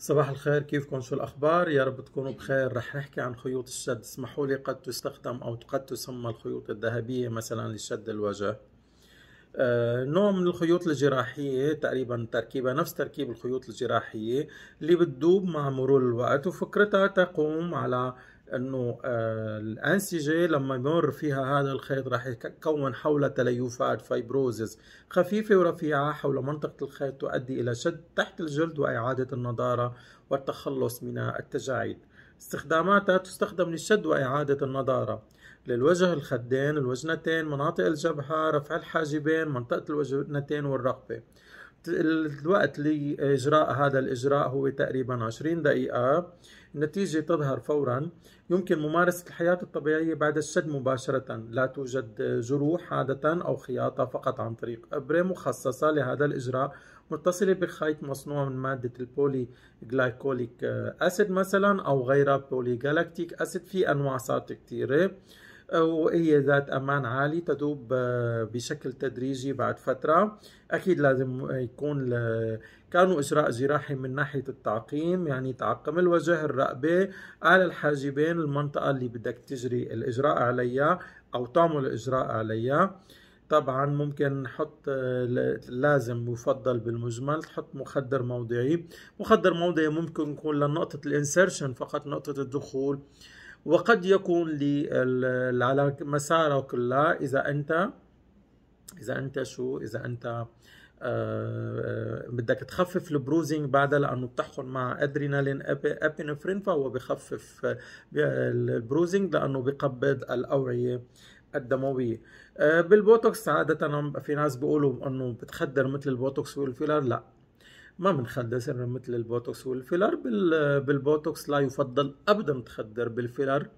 صباح الخير كيفكم شو الأخبار يا رب تكونوا بخير رح نحكي عن خيوط الشد اسمحوا لي قد تستخدم أو قد تسمى الخيوط الذهبية مثلا لشد الوجه آه، نوع من الخيوط الجراحية تقريبا تركيبها نفس تركيب الخيوط الجراحية اللي بتدوب مع مرور الوقت وفكرتها تقوم على انه آه، الانسجه لما يمر فيها هذا الخيط راح يتكون حول تليفات فيبروزز خفيفه ورفيعه حول منطقه الخيط تؤدي الى شد تحت الجلد واعاده النضاره والتخلص من التجاعيد استخداماتها تستخدم للشد واعاده النضاره للوجه الخدين الوجنتين مناطق الجبهه رفع الحاجبين منطقه الوجنتين والرقبه الوقت لإجراء هذا الإجراء هو تقريبا 20 دقيقة النتيجة تظهر فورا يمكن ممارسة الحياة الطبيعية بعد الشد مباشرة لا توجد جروح عادة أو خياطة فقط عن طريق إبرة مخصصة لهذا الإجراء متصلة بخيط مصنوع من مادة البولي جلايكوليك أسيد مثلا أو غيرها بولي جالاكتيك أسيد في أنواع صارت كثيرة وهي ذات أمان عالي تذوب آه، بشكل تدريجي بعد فترة أكيد لازم يكون كانوا إجراء جراحي من ناحية التعقيم يعني تعقم الوجه الرقبة على الحاجبين المنطقة اللي بدك تجري الإجراء عليها أو تعمل الإجراء عليها طبعا ممكن نحط آه، لازم يفضل بالمجمل تحط مخدر موضعي مخدر موضعي ممكن يكون لنقطة الانسرشن فقط نقطة الدخول وقد يكون على مسارك كلها إذا أنت إذا أنت شو إذا أنت أه بدك تخفف البروزنج بعدها لانه بتحقن مع ادرينالين ابينفرين فهو بخفف آه، البروزنج لانه بقبض الاوعيه الدمويه آه، بالبوتوكس عاده في ناس بيقولوا انه بتخدر مثل البوتوكس والفيلر لا ما بنخدر مثل البوتوكس والفيلر بالبوتوكس لا يفضل ابدا تخدر بالفيلر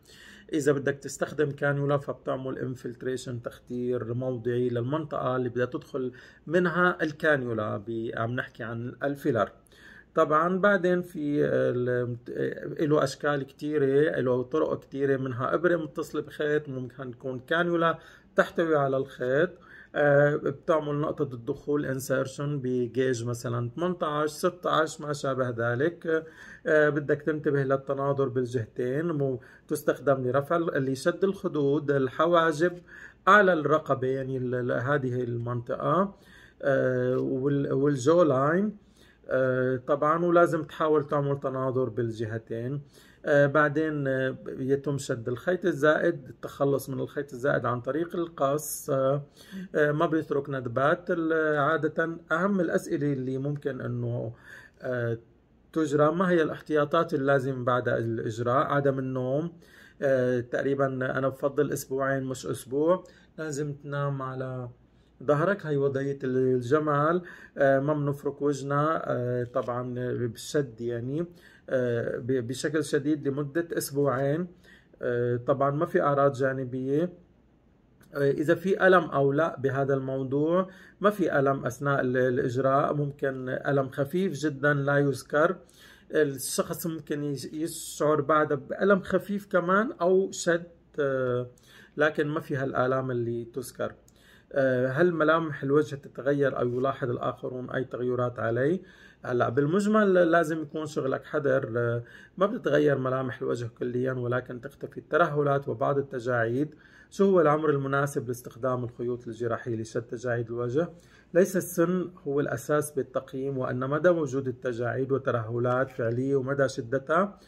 اذا بدك تستخدم كانولا فبتعمل انفلتريشن تخدير موضعي للمنطقه اللي بدها تدخل منها الكانولا عم نحكي عن الفيلر طبعا بعدين في له اشكال كثيره له طرق كثيره منها ابره متصله بخيط ممكن تكون كانولا تحتوي على الخيط آه، بتعمل نقطة الدخول انسيرشن بجيج مثلا 18 16 ما شابه ذلك آه، بدك تنتبه للتناظر بالجهتين تستخدم لرفع لشد الخدود الحواجب على الرقبة يعني هذه المنطقة آه، والجو لاين طبعا ولازم تحاول تعمل تناظر بالجهتين آه، بعدين آه، يتم شد الخيط الزائد التخلص من الخيط الزائد عن طريق القص آه، ما بيترك ندبات عادة أهم الأسئلة اللي ممكن أنه تجرى ما هي الاحتياطات اللازم بعد الإجراء عدم النوم تقريبا أنا بفضل أسبوعين مش أسبوع لازم تنام على ظهرك هي وضعية الجمل آه، ما بنفرك وجنا آه، طبعا بالشد يعني آه، بشكل شديد لمدة أسبوعين طبعا ما في أعراض جانبية إذا في ألم أو لا بهذا الموضوع ما في ألم أثناء الإجراء ممكن ألم خفيف جدا لا يذكر الشخص ممكن يشعر بعدها بألم خفيف كمان أو شد لكن ما في هالآلام اللي تذكر آه، هل ملامح الوجه تتغير او يلاحظ الاخرون اي تغيرات عليه هلا بالمجمل لازم يكون شغلك حذر آه، ما بتتغير ملامح الوجه كليا ولكن تختفي الترهلات وبعض التجاعيد شو هو العمر المناسب لاستخدام الخيوط الجراحية لشد تجاعيد الوجه؟ ليس السن هو الأساس بالتقييم وانما مدى وجود التجاعيد وترهلات فعلية ومدى شدتها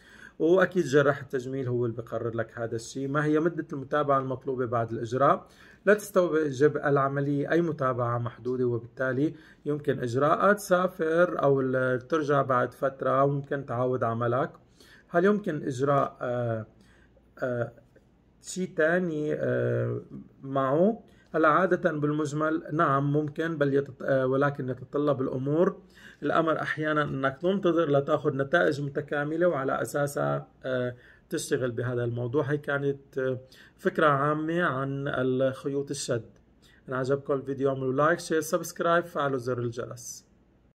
واكيد جراح التجميل هو اللي بقرر لك هذا الشيء ما هي مده المتابعه المطلوبه بعد الاجراء لا تستوجب العمليه اي متابعه محدوده وبالتالي يمكن اجراءها تسافر او ترجع بعد فتره وممكن تعاود عملك هل يمكن اجراء آآ آه، آآ آه، شيء ثاني آه، معه هلا عادة بالمجمل نعم ممكن بل يتط... آه، ولكن يتطلب الأمور الأمر أحيانا أنك تنتظر لتأخذ نتائج متكاملة وعلى أساسها آه، تشتغل بهذا الموضوع هي كانت آه، فكرة عامة عن الخيوط الشد إن عجبكم الفيديو اعملوا لايك شير سبسكرايب فعلوا زر الجرس